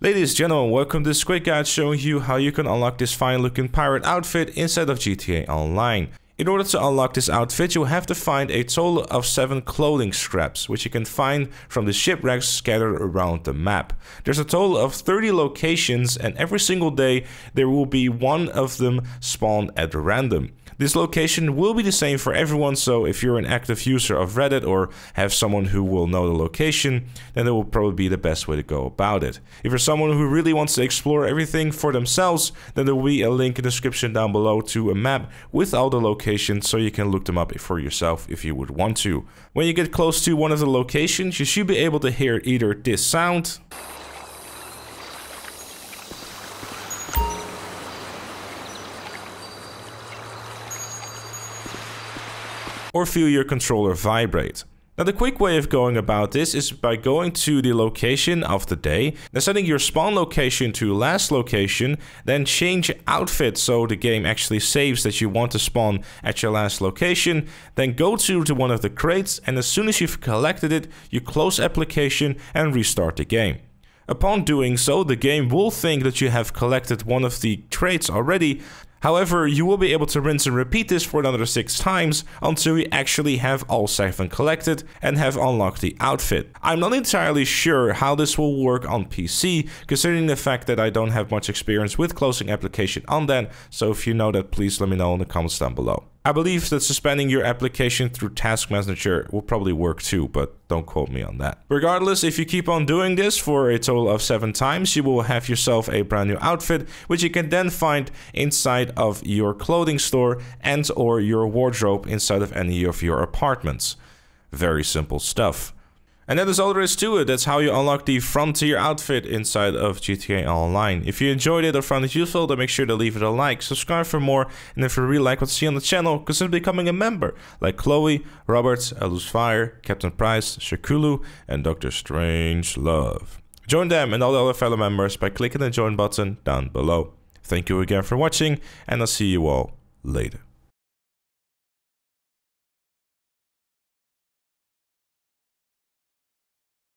Ladies and gentlemen, welcome to this quick guide showing you how you can unlock this fine looking pirate outfit inside of GTA Online. In order to unlock this outfit, you have to find a total of 7 clothing scraps, which you can find from the shipwrecks scattered around the map. There's a total of 30 locations and every single day there will be one of them spawned at random. This location will be the same for everyone, so if you're an active user of Reddit or have someone who will know the location, then that will probably be the best way to go about it. If you're someone who really wants to explore everything for themselves, then there will be a link in the description down below to a map with all the locations so you can look them up for yourself if you would want to. When you get close to one of the locations, you should be able to hear either this sound or feel your controller vibrate. Now the quick way of going about this is by going to the location of the day, then setting your spawn location to last location, then change outfit so the game actually saves that you want to spawn at your last location, then go to, to one of the crates and as soon as you've collected it, you close application and restart the game. Upon doing so, the game will think that you have collected one of the crates already, However, you will be able to rinse and repeat this for another 6 times until you actually have all 7 collected and have unlocked the outfit. I'm not entirely sure how this will work on PC, considering the fact that I don't have much experience with closing application on that, so if you know that please let me know in the comments down below. I believe that suspending your application through Task Manager will probably work too, but don't quote me on that. Regardless, if you keep on doing this for a total of 7 times, you will have yourself a brand new outfit, which you can then find inside of your clothing store and or your wardrobe inside of any of your apartments. Very simple stuff. And that is all there is to it. That's how you unlock the Frontier outfit inside of GTA Online. If you enjoyed it or found it useful, then make sure to leave it a like, subscribe for more, and if you really like what you see on the channel, consider becoming a member, like Chloe, Roberts, Elus Fire, Captain Price, Shakulu, and Dr. Strange Love. Join them and all the other fellow members by clicking the join button down below. Thank you again for watching, and I'll see you all later.